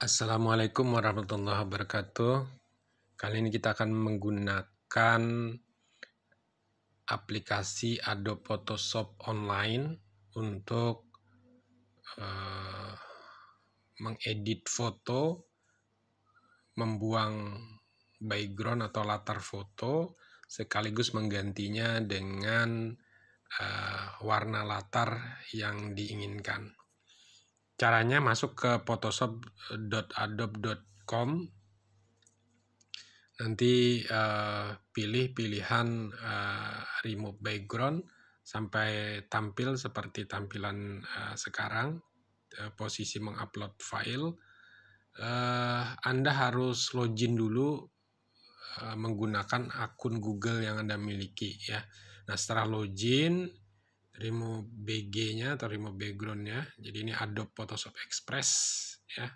Assalamualaikum warahmatullahi wabarakatuh. Kali ini kita akan menggunakan aplikasi Adobe Photoshop online untuk uh, mengedit foto, membuang background atau latar foto, sekaligus menggantinya dengan uh, warna latar yang diinginkan. Caranya masuk ke photoshop.adobe.com nanti uh, pilih pilihan uh, eh, remove background sampai tampil seperti tampilan uh, sekarang uh, posisi mengupload file uh, Anda harus login dulu uh, menggunakan akun Google yang Anda miliki ya. Nah, setelah login remove BG-nya atau remove background-nya. Jadi ini Adobe Photoshop Express ya.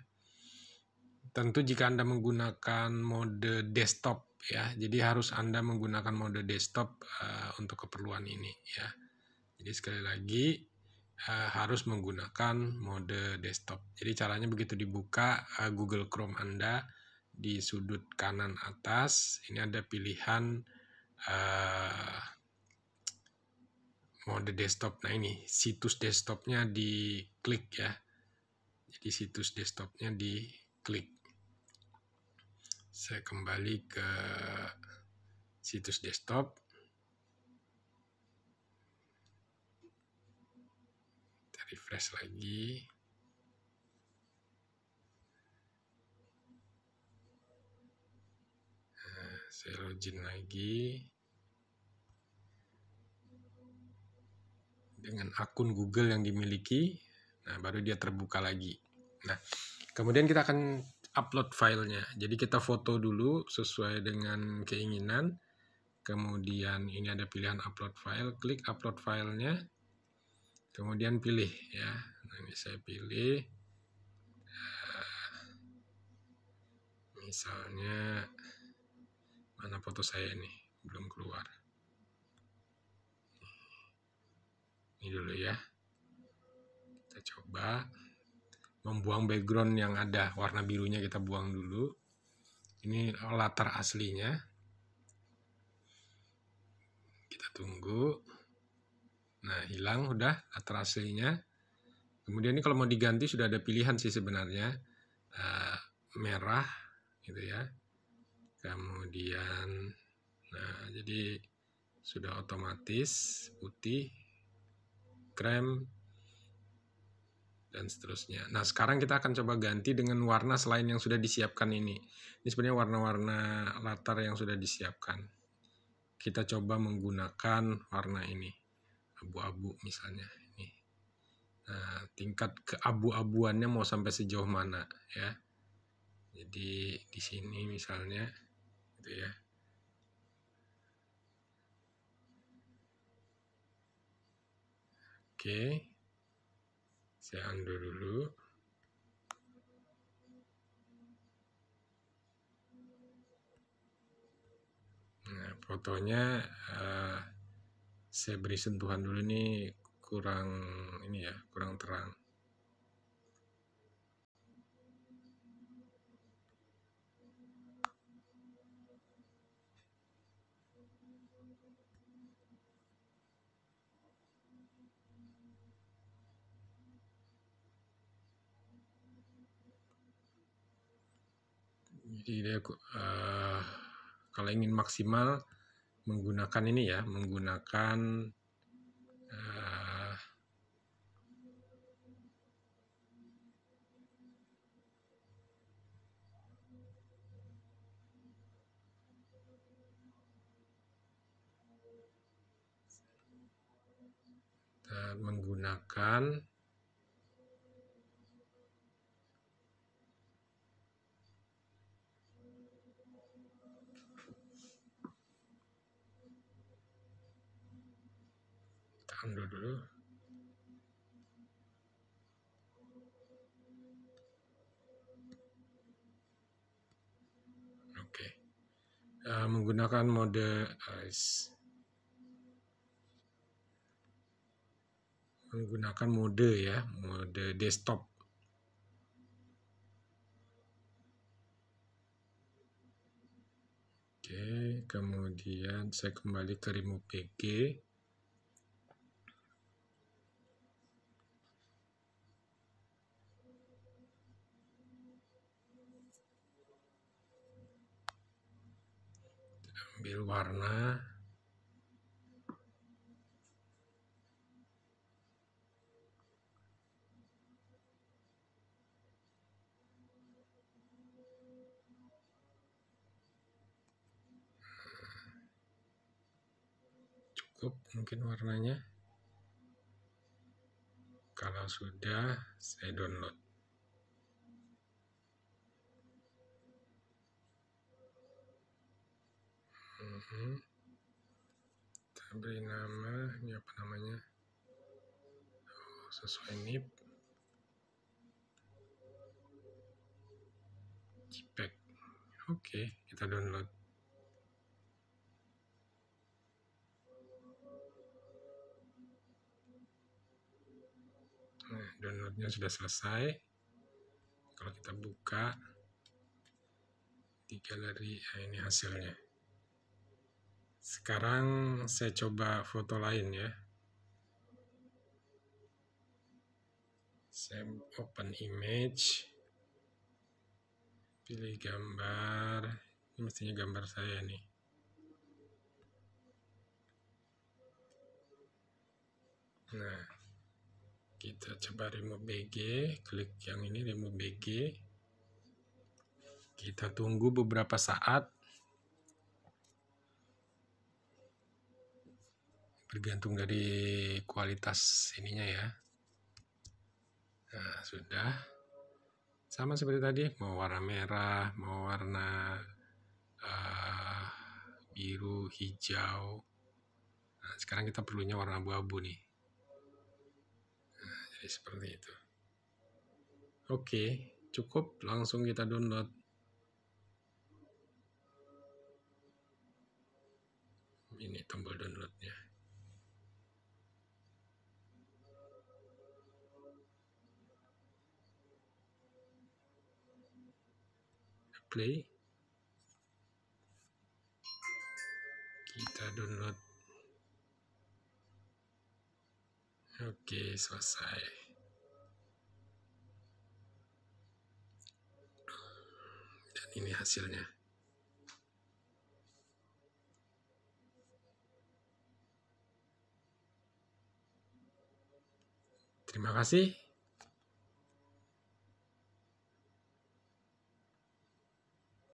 Tentu jika Anda menggunakan mode desktop ya. Jadi harus Anda menggunakan mode desktop uh, untuk keperluan ini ya. Jadi sekali lagi uh, harus menggunakan mode desktop. Jadi caranya begitu dibuka uh, Google Chrome Anda di sudut kanan atas ini ada pilihan uh, mode desktop. Nah ini situs desktopnya di klik ya. Jadi situs desktopnya di klik. Saya kembali ke situs desktop. Kita refresh lagi. Nah, saya login lagi. dengan akun Google yang dimiliki. Nah, baru dia terbuka lagi. Nah, kemudian kita akan upload filenya. Jadi kita foto dulu sesuai dengan keinginan. Kemudian ini ada pilihan upload file, klik upload filenya. Kemudian pilih ya. Nah, ini saya pilih misalnya mana foto saya ini belum keluar. ini dulu ya kita coba membuang background yang ada warna birunya kita buang dulu ini latar aslinya kita tunggu nah hilang udah latar aslinya kemudian ini kalau mau diganti sudah ada pilihan sih sebenarnya uh, merah gitu ya kemudian nah jadi sudah otomatis putih krem dan seterusnya. Nah, sekarang kita akan coba ganti dengan warna selain yang sudah disiapkan ini. Ini sebenarnya warna-warna latar yang sudah disiapkan. Kita coba menggunakan warna ini. Abu-abu misalnya. Ini. Nah, tingkat keabu-abuannya mau sampai sejauh mana ya. Jadi di sini misalnya gitu ya. Oke. Saya undo dulu. Nah, fotonya uh, saya beri sentuhan dulu nih kurang ini ya, kurang terang. jadi dia uh, kalau ingin maksimal menggunakan ini ya menggunakan uh, menggunakan oke eh, menggunakan mode ice menggunakan mode ya mode desktop Oke, kemudian saya kembali ke remove PG. ambil warna cukup mungkin warnanya kalau sudah saya download -hmm. kita beri nama ini apa namanya oh, sesuai nip JPEG oke okay, kita download Nah, downloadnya sudah selesai. Kalau kita buka di galeri, eh, ini hasilnya. Sekarang saya coba foto lain ya. Saya open image. Pilih gambar. Ini mestinya gambar saya nih. Nah, kita coba remove BG, klik yang ini remove BG. Kita tunggu beberapa saat tergantung dari kualitas ininya ya nah sudah sama seperti tadi mau warna merah mau warna uh, biru hijau nah, sekarang kita perlunya warna abu-abu nih nah, jadi seperti itu oke cukup langsung kita download ini tombol downloadnya play kita download oke selesai dan ini hasilnya terima kasih